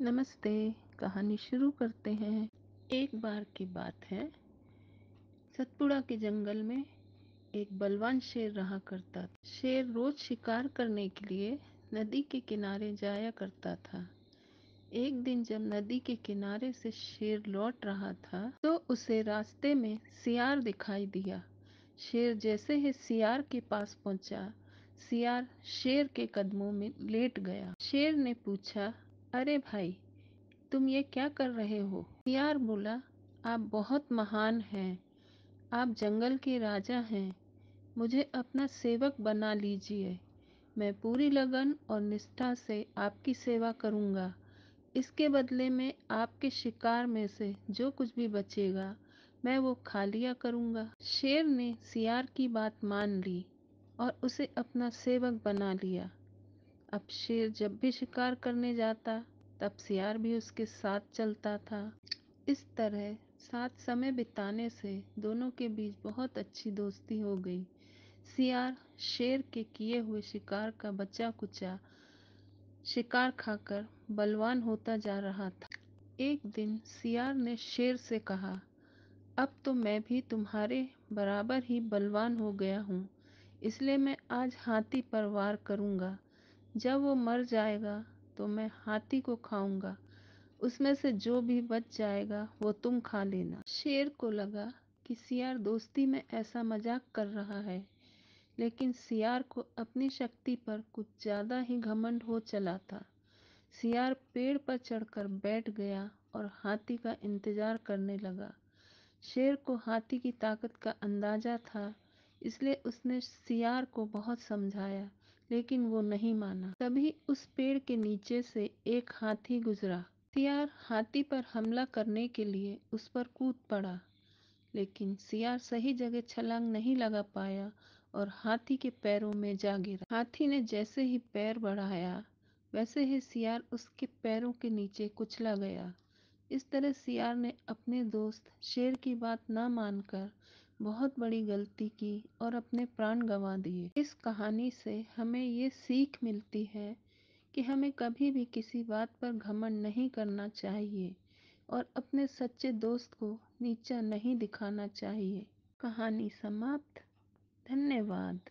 नमस्ते कहानी शुरू करते हैं एक बार की बात है सतपुड़ा के जंगल में एक बलवान शेर रहा करता था शेर रोज शिकार करने के लिए नदी के किनारे जाया करता था एक दिन जब नदी के किनारे से शेर लौट रहा था तो उसे रास्ते में सियार दिखाई दिया शेर जैसे ही सियार के पास पहुंचा सियार शेर के कदमों में लेट गया शेर ने पूछा अरे भाई तुम ये क्या कर रहे हो यार बोला आप बहुत महान हैं आप जंगल के राजा हैं मुझे अपना सेवक बना लीजिए मैं पूरी लगन और निष्ठा से आपकी सेवा करूँगा इसके बदले में आपके शिकार में से जो कुछ भी बचेगा मैं वो खा लिया करूँगा शेर ने सियार की बात मान ली और उसे अपना सेवक बना लिया अब शेर जब भी शिकार करने जाता तब सियार भी उसके साथ चलता था इस तरह साथ समय बिताने से दोनों के बीच बहुत अच्छी दोस्ती हो गई सियार शेर के किए हुए शिकार का बचा कुचा शिकार खाकर बलवान होता जा रहा था एक दिन सियार ने शेर से कहा अब तो मैं भी तुम्हारे बराबर ही बलवान हो गया हूँ इसलिए मैं आज हाथी पर वार करूँगा जब वो मर जाएगा तो मैं हाथी को खाऊंगा उसमें से जो भी बच जाएगा वो तुम खा लेना शेर को लगा कि सियार दोस्ती में ऐसा मजाक कर रहा है लेकिन सियार को अपनी शक्ति पर कुछ ज़्यादा ही घमंड हो चला था सियार पेड़ पर चढ़कर बैठ गया और हाथी का इंतज़ार करने लगा शेर को हाथी की ताकत का अंदाज़ा था इसलिए उसने सियार को बहुत समझाया लेकिन वो नहीं माना तभी उस पेड़ के नीचे से एक हाथी गुजरा सियार हाथी पर हमला करने के लिए उस पर कूद पड़ा लेकिन सियार सही जगह छलांग नहीं लगा पाया और हाथी के पैरों में जा गिरा हाथी ने जैसे ही पैर बढ़ाया वैसे ही सियार उसके पैरों के नीचे कुचला गया इस तरह सियार ने अपने दोस्त शेर की बात ना मानकर बहुत बड़ी गलती की और अपने प्राण गंवा दिए इस कहानी से हमें ये सीख मिलती है कि हमें कभी भी किसी बात पर घमंड नहीं करना चाहिए और अपने सच्चे दोस्त को नीचा नहीं दिखाना चाहिए कहानी समाप्त धन्यवाद